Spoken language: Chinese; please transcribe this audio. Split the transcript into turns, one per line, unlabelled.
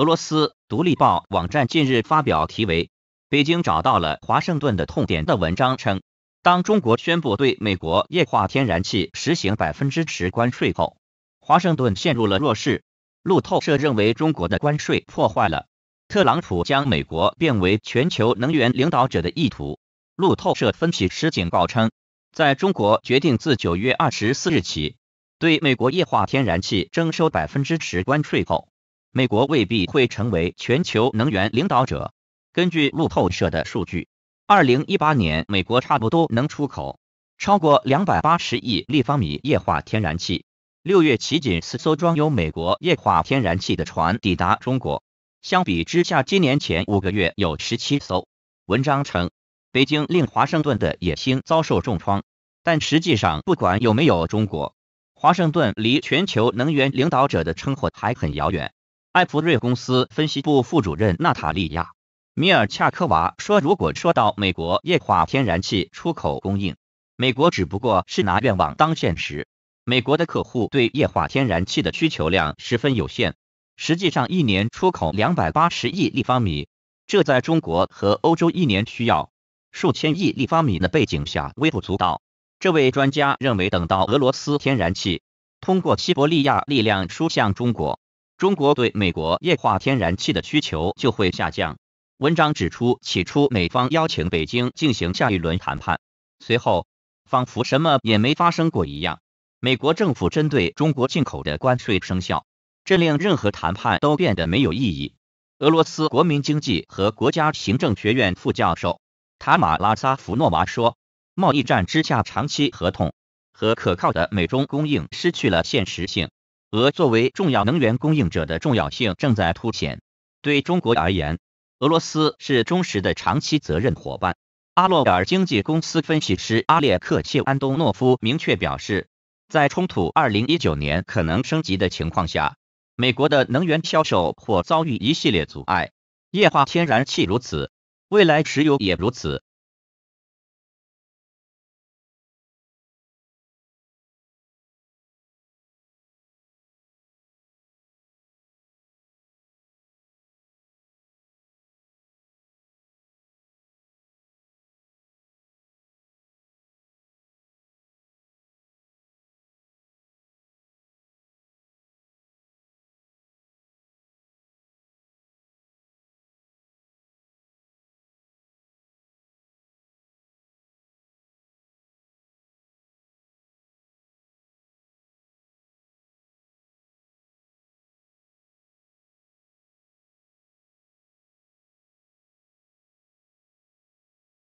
俄罗斯独立报网站近日发表题为《北京找到了华盛顿的痛点》的文章称，当中国宣布对美国液化天然气实行百分之十关税后，华盛顿陷入了弱势。路透社认为，中国的关税破坏了特朗普将美国变为全球能源领导者的意图。路透社分析师警告称，在中国决定自九月二十四日起对美国液化天然气征收百分之十关税后。美国未必会成为全球能源领导者。根据路透社的数据，二零一八年美国差不多能出口超过两百八十亿立方米液化天然气。六月起，仅四艘装有美国液化天然气的船抵达中国。相比之下，今年前五个月有十七艘。文章称，北京令华盛顿的野心遭受重创。但实际上，不管有没有中国，华盛顿离全球能源领导者的称呼还很遥远。艾弗瑞公司分析部副主任娜塔莉亚·米尔恰科娃说：“如果说到美国液化天然气出口供应，美国只不过是拿愿望当现实。美国的客户对液化天然气的需求量十分有限，实际上一年出口两百八十亿立方米，这在中国和欧洲一年需要数千亿立方米的背景下微不足道。”这位专家认为，等到俄罗斯天然气通过西伯利亚力量输向中国。中国对美国液化天然气的需求就会下降。文章指出，起初美方邀请北京进行下一轮谈判，随后仿佛什么也没发生过一样。美国政府针对中国进口的关税生效，这令任何谈判都变得没有意义。俄罗斯国民经济和国家行政学院副教授塔马拉扎弗诺娃说：“贸易战之下，长期合同和可靠的美中供应失去了现实性。”俄作为重要能源供应者的重要性正在凸显。对中国而言，俄罗斯是忠实的长期责任伙伴。阿洛尔经济公司分析师阿列克谢安东诺夫明确表示，在冲突二零一九年可能升级的情况下，美国的能源销售或遭遇一系列阻碍。液化天然气如此，未来石油也如此。